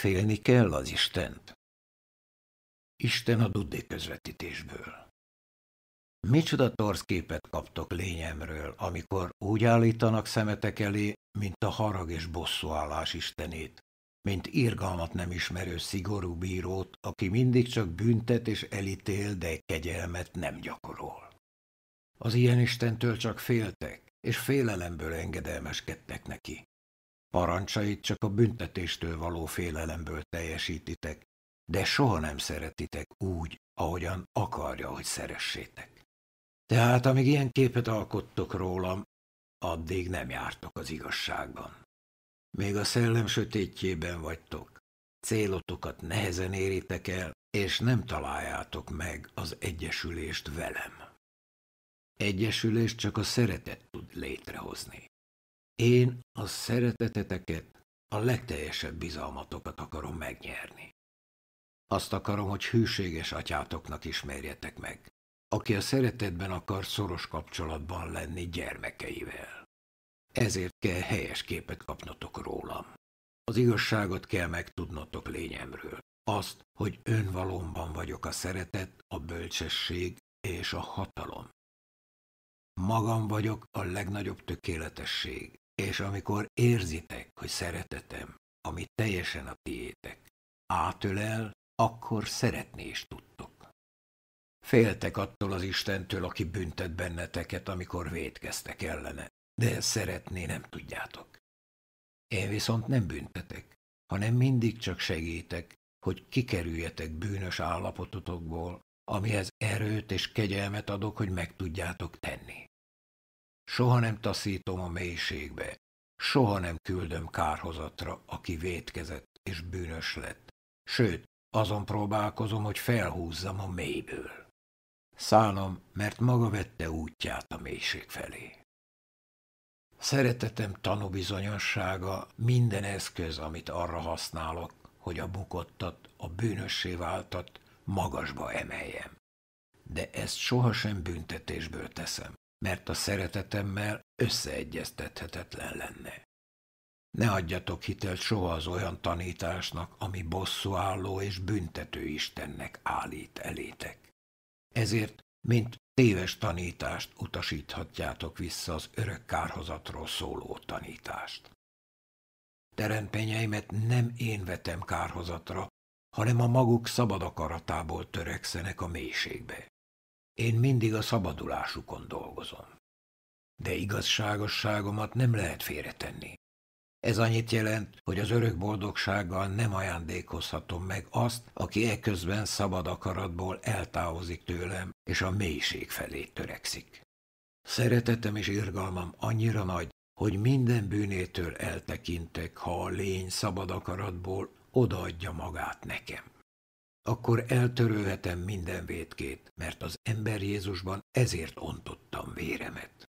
Félni kell az Istent. Isten a Duddi közvetítésből. Micsoda torz képet kaptok lényemről, amikor úgy állítanak szemetek elé, mint a harag és bosszú állás istenét, mint irgalmat nem ismerő szigorú bírót, aki mindig csak büntet és elítél, de kegyelmet nem gyakorol. Az ilyen Istentől csak féltek, és félelemből engedelmeskedtek neki. Parancsait csak a büntetéstől való félelemből teljesítitek, de soha nem szeretitek úgy, ahogyan akarja, hogy szeressétek. Tehát amíg ilyen képet alkottok rólam, addig nem jártok az igazságban. Még a szellem sötétjében vagytok, célotokat nehezen éritek el, és nem találjátok meg az egyesülést velem. Egyesülést csak a szeretet tud létrehozni. Én a szereteteteket, a legteljesebb bizalmatokat akarom megnyerni. Azt akarom, hogy hűséges atyátoknak ismerjetek meg, aki a szeretetben akar szoros kapcsolatban lenni gyermekeivel. Ezért kell helyes képet kapnotok rólam. Az igazságot kell megtudnotok lényemről. Azt, hogy önvalomban vagyok a szeretet, a bölcsesség és a hatalom. Magam vagyok a legnagyobb tökéletesség, és amikor érzitek, hogy szeretetem, ami teljesen a tiétek, átölel, akkor szeretni is tudtok. Féltek attól az Istentől, aki büntet benneteket, amikor védkeztek ellene, de szeretni nem tudjátok. Én viszont nem büntetek, hanem mindig csak segítek, hogy kikerüljetek bűnös állapototokból, amihez erőt és kegyelmet adok, hogy meg tudjátok tenni. Soha nem taszítom a mélységbe, soha nem küldöm kárhozatra, aki vétkezett és bűnös lett. Sőt, azon próbálkozom, hogy felhúzzam a mélyből. Szállom, mert maga vette útját a mélység felé. Szeretetem tanúbizonyossága minden eszköz, amit arra használok, hogy a bukottat, a bűnössé váltat magasba emeljem. De ezt sohasem büntetésből teszem, mert a szeretetemmel összeegyeztethetetlen lenne. Ne adjatok hitelt soha az olyan tanításnak, ami bosszúálló és büntető Istennek állít elétek. Ezért, mint téves tanítást utasíthatjátok vissza az örök kárhozatról szóló tanítást. Teremtményeimet nem én vetem kárhozatra, hanem a maguk szabad akaratából törekszenek a mélységbe. Én mindig a szabadulásukon dolgozom. De igazságosságomat nem lehet félretenni. Ez annyit jelent, hogy az örök boldogsággal nem ajándékozhatom meg azt, aki eközben szabad akaratból eltávozik tőlem, és a mélység felé törekszik. Szeretetem és irgalmam annyira nagy, hogy minden bűnétől eltekintek, ha a lény szabad akaratból odaadja magát nekem akkor eltörölhetem minden vétkét, mert az ember Jézusban ezért ontottam véremet.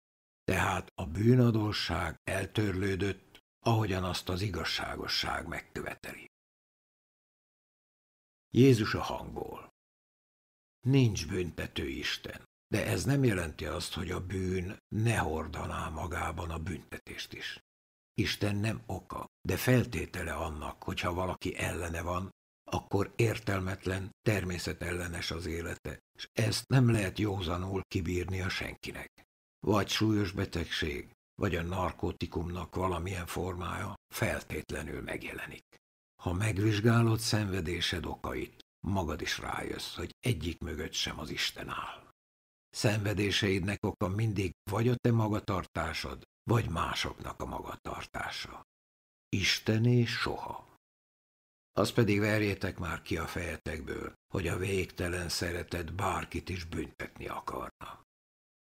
Tehát a bűnadóság eltörlődött, ahogyan azt az igazságosság megköveteli. Jézus a hangból. Nincs büntető Isten, de ez nem jelenti azt, hogy a bűn ne hordaná magában a büntetést is. Isten nem oka, de feltétele annak, hogyha valaki ellene van, akkor értelmetlen, természetellenes az élete, és ezt nem lehet józanul kibírni a senkinek. Vagy súlyos betegség, vagy a narkotikumnak valamilyen formája feltétlenül megjelenik. Ha megvizsgálod szenvedésed okait, magad is rájössz, hogy egyik mögött sem az Isten áll. Szenvedéseidnek oka mindig vagy a te magatartásod, vagy másoknak a magatartása. Istené soha. Azt pedig verjétek már ki a fejetekből, hogy a végtelen szeretet bárkit is büntetni akarna.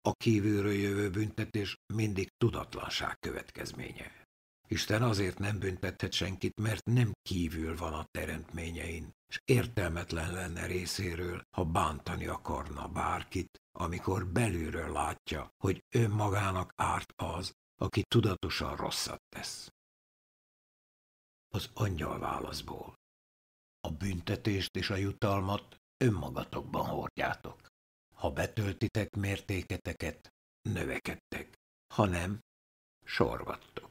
A kívülről jövő büntetés mindig tudatlanság következménye. Isten azért nem büntethet senkit, mert nem kívül van a teremtményein, és értelmetlen lenne részéről, ha bántani akarna bárkit, amikor belülről látja, hogy önmagának árt az, aki tudatosan rosszat tesz. Az angyal válaszból a büntetést és a jutalmat önmagatokban hordjátok. Ha betöltitek mértéketeket, növekedtek, ha nem, sorvattok.